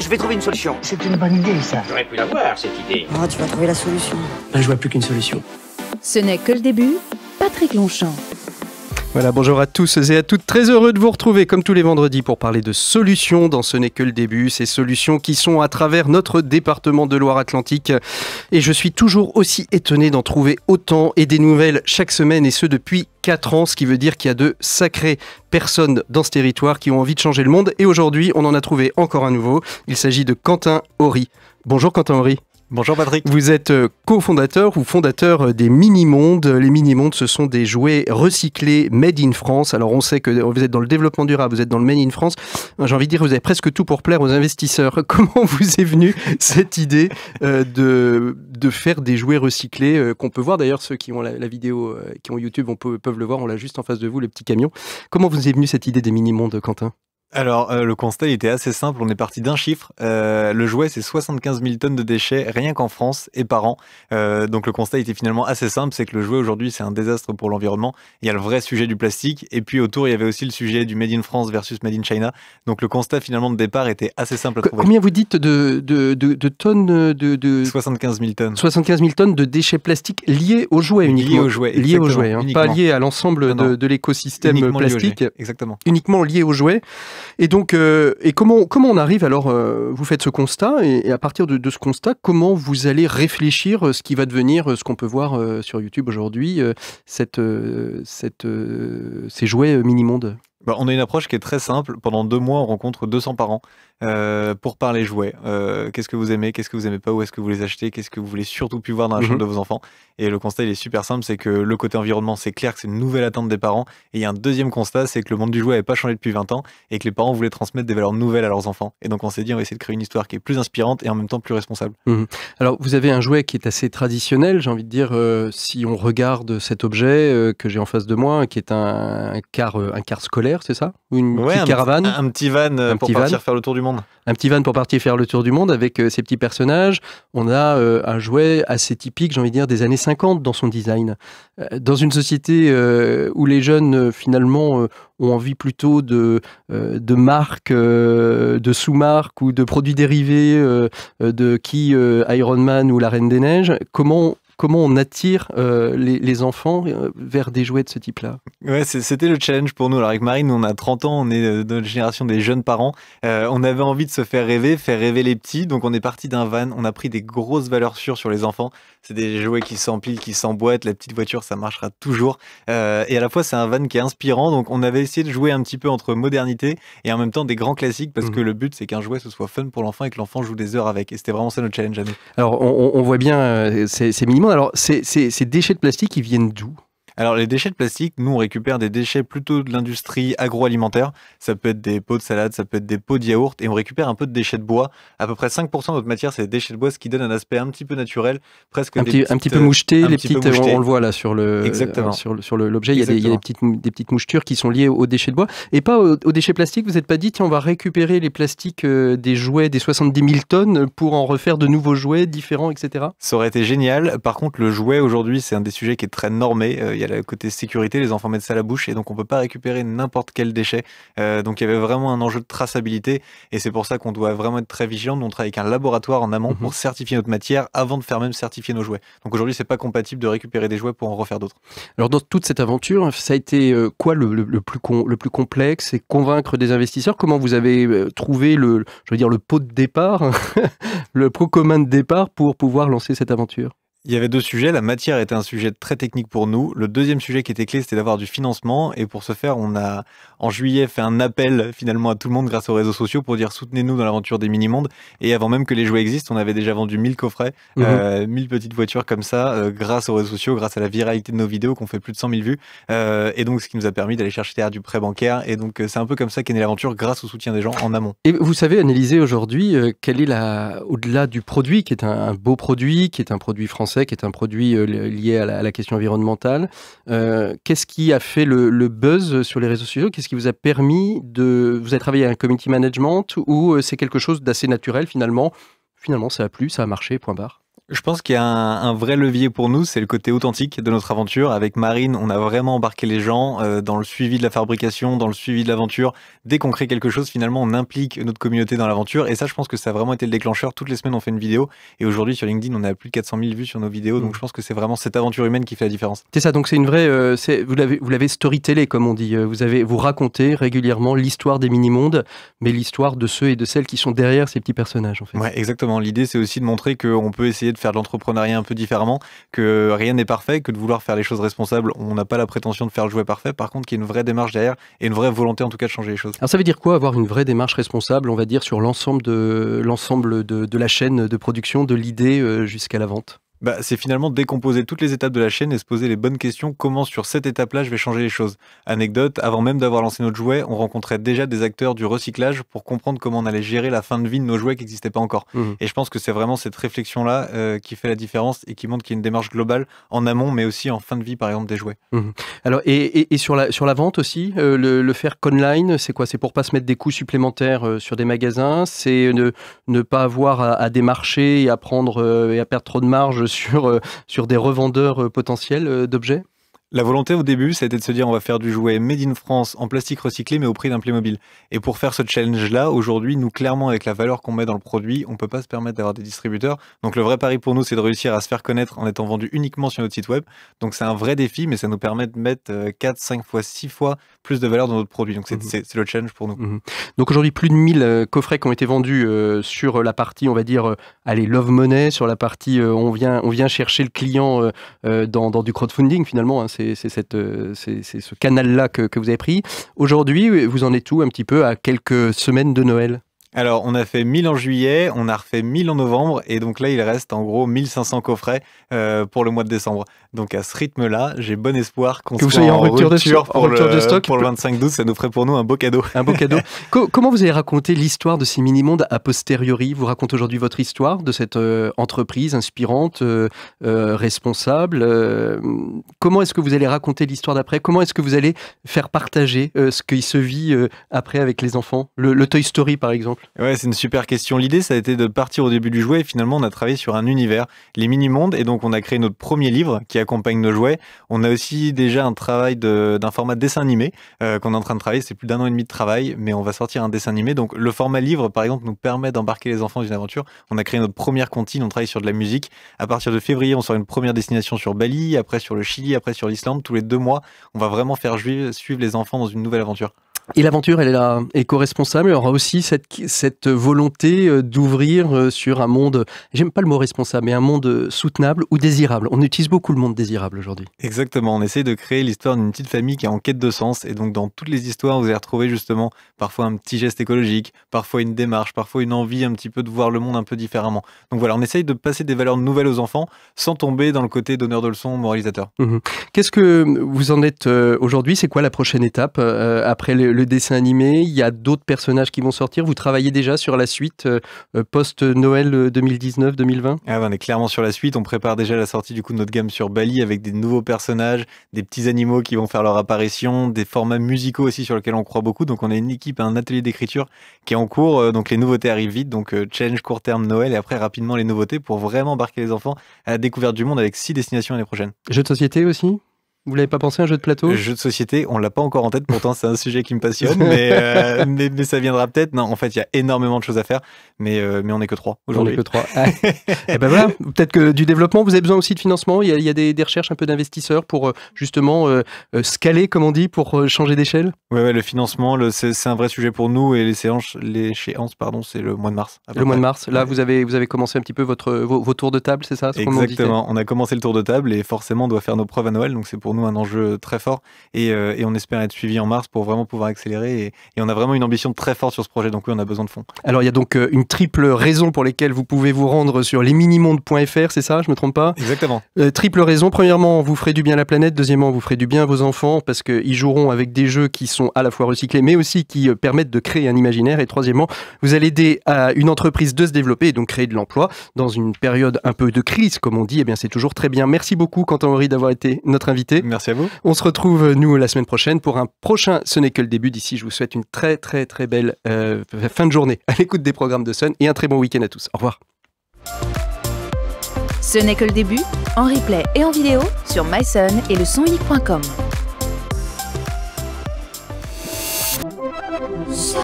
Je vais trouver une solution. C'est une bonne idée, ça. J'aurais pu l'avoir, cette idée. Oh, tu vas trouver la solution. Ben, je vois plus qu'une solution. Ce n'est que le début. Patrick Longchamp. Voilà, bonjour à tous et à toutes. Très heureux de vous retrouver comme tous les vendredis pour parler de solutions dans Ce n'est que le début. Ces solutions qui sont à travers notre département de Loire-Atlantique. Et je suis toujours aussi étonné d'en trouver autant et des nouvelles chaque semaine et ce depuis 4 ans, ce qui veut dire qu'il y a de sacrées personnes dans ce territoire qui ont envie de changer le monde. Et aujourd'hui, on en a trouvé encore un nouveau. Il s'agit de Quentin Horry. Bonjour Quentin Horry. Bonjour Patrick. Vous êtes euh, cofondateur ou fondateur euh, des Mini-Mondes. Les Mini-Mondes, ce sont des jouets recyclés made in France. Alors on sait que vous êtes dans le développement durable, vous êtes dans le made in France. Euh, j'ai envie de dire, vous avez presque tout pour plaire aux investisseurs. Comment vous est venue cette idée de, faire des jouets recyclés qu'on peut voir D'ailleurs, ceux qui ont la, vidéo, qui ont YouTube, on peut, peuvent le voir. On l'a juste en face de vous, le petit camion. Comment vous est venue cette idée des Mini-Mondes, Quentin alors, euh, le constat était assez simple. On est parti d'un chiffre. Euh, le jouet, c'est 75 000 tonnes de déchets, rien qu'en France et par an. Euh, donc, le constat était finalement assez simple. C'est que le jouet aujourd'hui, c'est un désastre pour l'environnement. Il y a le vrai sujet du plastique. Et puis, autour, il y avait aussi le sujet du Made in France versus Made in China. Donc, le constat finalement de départ était assez simple à trouver. Combien vous dites de, de, tonnes de, 75 000 tonnes. 75 000 tonnes de déchets plastiques liés aux jouets hein. uniquement. Liés au jouet, Liés pas liés à l'ensemble de, l'écosystème plastique. exactement. Uniquement liés au jouets. Et donc, euh, et comment, on arrive alors, euh, vous faites ce constat, et, à partir de, ce constat, comment vous allez réfléchir euh, ce qui va devenir ce qu'on peut voir sur YouTube aujourd'hui, ces jouets mini monde bah, on a une approche qui est très simple. Pendant deux mois, on rencontre 200 parents euh, pour parler jouets. Euh, qu'est-ce que vous aimez, qu'est-ce que vous aimez pas, où est-ce que vous les achetez, qu'est-ce que vous voulez surtout plus voir dans la mhm. chambre de vos enfants. Et le constat, il est super simple, c'est que le côté environnement, c'est clair que c'est une nouvelle attente des parents. Et il y a un deuxième constat, c'est que le monde du jouet n'avait pas changé depuis 20 ans et que les parents voulaient transmettre des valeurs nouvelles à leurs enfants. Et donc on s'est dit, on va essayer de créer une histoire qui est plus inspirante et en même temps plus responsable. Mhm. Alors vous avez un jouet qui est assez traditionnel, j'ai envie de dire, euh, si on regarde cet objet que j'ai en face de moi, qui est un, un car, un car scolaire, c'est ça Ou une petite caravane un, petit van pour partir faire le tour du un petit van pour partir faire le tour du monde avec ces euh, petits personnages. On a euh, un jouet assez typique, j'ai envie de dire, des années 50 dans son design. Euh, dans une société où les jeunes, finalement, ont envie plutôt de, marques, de sous-marques ou de produits dérivés de qui Iron Man ou la Reine des Neiges. Comment comment on attire euh, les, enfants euh, vers des jouets de ce type-là Ouais, c'était le challenge pour nous. Alors avec Marine, on a 30 ans, on est euh, de la génération des jeunes parents. on avait envie de se faire rêver, faire rêver les petits. Donc on est parti d'un van, on a pris des grosses valeurs sûres sur les enfants. C'est des jouets qui s'empilent, qui s'emboîtent. La petite voiture, ça marchera toujours. et à la fois, c'est un van qui est inspirant. Donc on avait essayé de jouer un petit peu entre modernité et en même temps des grands classiques parce mhm. que le but, c'est qu'un jouet, ce soit fun pour l'enfant et que l'enfant joue des heures avec. Et c'était vraiment ça notre challenge à nous. Alors on, voit bien, c'est minimal alors, ces déchets de plastique, ils viennent d'où alors les déchets de plastique, nous on récupère des déchets plutôt de l'industrie agroalimentaire. Ça peut être des pots de salade, ça peut être des pots de yaourt et on récupère un peu de déchets de bois. À peu près 5% de notre matière c'est des déchets de bois, ce qui donne un aspect un petit peu naturel, presque un, petit, peu moucheté. Euh, les petites, euh, On, le voit là sur le sur, l'objet, il y a, des, petites, des, mouchetures qui sont liées aux déchets de bois et pas aux, déchets plastiques. Vous n'êtes pas dit tiens on va récupérer les plastiques euh, des jouets des 70 000 tonnes pour en refaire de nouveaux jouets différents etc. Ça aurait été génial. Par contre le jouet aujourd'hui c'est un des sujets qui est très normé le côté sécurité, les enfants mettent ça à la bouche et donc on peut pas récupérer n'importe quel déchet. Euh, donc il y avait vraiment un enjeu de traçabilité et c'est pour ça qu'on doit vraiment être très vigilant. On travaille avec un laboratoire en amont mhm. pour certifier notre matière avant de faire même certifier nos jouets. Donc aujourd'hui, c'est pas compatible de récupérer des jouets pour en refaire d'autres. Alors dans toute cette aventure, ça a été euh, quoi le, plus, le plus complexe C'est convaincre des investisseurs. Comment vous avez euh, trouvé le, je veux dire, le pot de départ, le pot commun de départ pour pouvoir lancer cette aventure il y avait deux sujets. La matière était un sujet très technique pour nous. Le deuxième sujet qui était clé, c'était d'avoir du financement. Et pour ce faire, on a, en juillet, fait un appel finalement à tout le monde grâce aux réseaux sociaux pour dire soutenez-nous dans l'aventure des mini-mondes. Et avant même que les jouets existent, on avait déjà vendu 1000 coffrets, mhm. euh, mille 1000 petites voitures comme ça, euh, grâce aux réseaux sociaux, grâce à la viralité de nos vidéos, qu'on fait plus de 100 000 vues. Euh, et donc, ce qui nous a permis d'aller chercher derrière du prêt bancaire. Et donc, c'est un peu comme ça qu'est née l'aventure grâce au soutien des gens en amont. Et vous savez analyser aujourd'hui quelle est la, au-delà du produit, qui est un beau produit, qui est un produit français, qui est un produit euh, lié à la, question environnementale. Euh, qu'est-ce qui a fait le, buzz sur les réseaux sociaux Qu'est-ce qui vous a permis de... Vous avez travaillé à un community management ou euh, c'est quelque chose d'assez naturel finalement Finalement, ça a plu, ça a marché, point barre je pense qu'il y a un, vrai levier pour nous, c'est le côté authentique de notre aventure. Avec Marine, on a vraiment embarqué les gens euh, dans le suivi de la fabrication, dans le suivi de l'aventure. Dès qu'on crée quelque chose, finalement, on implique notre communauté dans l'aventure. Et ça, je pense que ça a vraiment été le déclencheur. Toutes les semaines, on fait une vidéo. Et aujourd'hui, sur LinkedIn, on a plus de 400 000 vues sur nos vidéos. Donc, mm. je pense que c'est vraiment cette aventure humaine qui fait la différence. C'est ça. Donc, c'est une vraie. Euh, vous l'avez, vous l'avez storytellé, comme on dit. Euh, vous avez, vous racontez régulièrement l'histoire des mini-mondes, mais l'histoire de ceux et de celles qui sont derrière ces petits personnages, en fait. Ouais, exactement. L'idée, c'est aussi de montrer qu'on peut essayer de faire de l'entrepreneuriat un peu différemment, que rien n'est parfait, que de vouloir faire les choses responsables, on n'a pas la prétention de faire le jouet parfait. Par contre, qu'il y ait une vraie démarche derrière et une vraie volonté en tout cas de changer les choses. Alors ça veut dire quoi avoir une vraie démarche responsable, on va dire, sur l'ensemble de, l'ensemble de la chaîne de production, de l'idée euh, jusqu'à la vente bah, c'est finalement décomposer toutes les étapes de la chaîne et se poser les bonnes questions. Comment sur cette étape-là, je vais changer les choses Anecdote, avant même d'avoir lancé notre jouet, on rencontrait déjà des acteurs du recyclage pour comprendre comment on allait gérer la fin de vie de nos jouets qui n'existaient pas encore. Mmh. Et je pense que c'est vraiment cette réflexion-là euh, qui fait la différence et qui montre qu'il y a une démarche globale en amont, mais aussi en fin de vie, par exemple, des jouets. Mmh. Alors, et, sur, la, vente aussi, euh, le, faire conline, c'est quoi C'est pour pas se mettre des coûts supplémentaires euh, sur des magasins C'est ne, pas avoir à, démarcher à prendre et à perdre trop de marge sur, euh, sur des revendeurs euh, potentiels euh, d'objets la volonté au début, ça a de se dire on va faire du jouet made in France en plastique recyclé mais au prix d'un Playmobil. Et pour faire ce challenge-là, aujourd'hui, nous clairement avec la valeur qu'on met dans le produit, on ne peut pas se permettre d'avoir des distributeurs. Donc le vrai pari pour nous, c'est de réussir à se faire connaître en étant vendu uniquement sur notre site web. Donc c'est un vrai défi, mais ça nous permet de mettre 4, euh, 5 fois, 6 fois plus de valeur dans notre produit. Donc c'est mmh. le challenge pour nous. Mmh. Donc aujourd'hui, plus de 1000 euh, coffrets qui ont été vendus euh, sur la partie, on va dire, allez, love money, sur la partie, on, vient, on vient chercher le client dans, du crowdfunding finalement. Hein, euh, c'est ce canal-là que, vous avez pris. Aujourd'hui, vous en êtes où un petit peu à quelques semaines de Noël alors, on a fait 1000 en juillet, on a refait 1000 en novembre, et donc là, il reste en gros 1500 coffrets euh, pour le mois de décembre. Donc, à ce rythme-là, j'ai bon espoir qu'on soit en, rupture, de, stock, pour, le, de stock. pour 25-12, ça nous ferait pour nous un beau cadeau. Un beau cadeau. comment vous allez raconter l'histoire de ces mini-mondes a posteriori Vous racontez aujourd'hui votre histoire de cette euh, entreprise inspirante, euh, responsable. comment est-ce que vous allez raconter l'histoire d'après Comment est-ce que vous allez faire partager ce qu'il se vit après avec les enfants le Toy Story, par exemple Ouais, c'est une super question. L'idée, ça a été de partir au début du jouet et finalement, on a travaillé sur un univers, les mini-mondes, et donc on a créé notre premier livre qui accompagne nos jouets. On a aussi déjà un travail d'un format dessin animé euh, qu'on est en train de travailler. C'est plus d'un an et demi de travail, mais on va sortir un dessin animé. Donc le format livre, par exemple, nous permet d'embarquer les enfants dans une aventure. On a créé notre première comptine, on travaille sur de la musique. À partir de février, on sort une première destination sur Bali, après sur le Chili, après sur l'Islande. Tous les deux mois, on va vraiment faire suivre les enfants dans une nouvelle aventure. Et l'aventure, elle est là, éco-responsable. Hein. Il y aura aussi cette, cette volonté euh, d'ouvrir euh, sur un monde, j'aime pas le mot responsable, mais un monde euh, soutenable ou désirable. On utilise beaucoup le monde désirable aujourd'hui. Exactement. On essaie de créer l'histoire d'une petite famille qui est en quête de sens. Et donc, dans toutes les histoires, vous allez retrouver justement parfois un petit geste écologique, parfois une démarche, parfois une envie un petit peu de voir le monde un peu différemment. Donc voilà, on essaye de passer des valeurs nouvelles aux enfants sans tomber dans le côté donneur de leçons, moralisateur. Mmh Qu'est-ce que vous en êtes aujourd'hui C'est quoi la prochaine étape après le le dessin animé. Il y a d'autres personnages qui vont sortir. Vous travaillez déjà sur la suite euh, euh, post-Noël 2019-2020 euh, ah, ben, On est clairement sur la suite. On prépare déjà la sortie du coup de notre gamme sur Bali avec des nouveaux personnages, des petits animaux qui vont faire leur apparition, des formats musicaux aussi sur lesquels on croit beaucoup. Donc on a une équipe, un atelier d'écriture qui est en cours. Donc les nouveautés arrivent vite. Donc change court terme Noël et après rapidement les nouveautés pour vraiment embarquer les enfants à la découverte du monde avec six destinations l'année prochaine. Jeux de société aussi vous l'avez pas pensé un jeu de plateau Jeu de société, on l'a pas encore en tête, pourtant c'est un sujet qui me passionne, mais, euh, mais, ça viendra peut-être. Non, en fait, il y a énormément de choses à faire, mais, euh, mais on n'est que trois aujourd'hui. On n'est que trois. Ah. et eh ben voilà, peut-être que du développement, vous avez besoin aussi de financement, il y a, des, recherches un peu d'investisseurs pour euh, justement se scaler, comme on dit, pour changer d'échelle Oui, ouais, le financement, c'est un vrai sujet pour nous et les séances, l'échéance, pardon, c'est le mois de mars. Le mois de mars, là, vous, avez, vous avez commencé un petit peu votre, vos, tours de table, c'est ça Exactement, on, a commencé le tour de table et forcément on doit faire nos preuves à Noël, donc c'est pour nous un enjeu très fort et, euh, on espère être suivi en mars pour vraiment pouvoir accélérer et, on a vraiment une ambition très forte sur ce projet, donc oui, on a besoin de fonds. Alors il y a donc euh, une triple raison pour lesquelles vous pouvez vous rendre sur lesminimondes.fr, c'est ça, je me trompe pas Exactement. Euh, triple raison, premièrement, vous ferez du bien à la planète, deuxièmement, vous ferez du bien à vos enfants parce qu'ils joueront avec des jeux qui sont à la fois recyclés mais aussi qui permettent de créer un imaginaire et troisièmement, vous allez aider à une entreprise de se développer et donc créer de l'emploi dans une période un peu de crise, comme on dit, et eh bien c'est toujours très bien. Merci beaucoup, Quentin henri d'avoir été notre invité. Merci à vous. On se retrouve, nous, la semaine prochaine pour un prochain Ce n'est que le début. D'ici, je vous souhaite une très, très, très belle euh, fin de journée à l'écoute des programmes de Sun et un très bon week-end à tous. Au revoir. Ce n'est que le début, en replay et en vidéo sur MySun et le son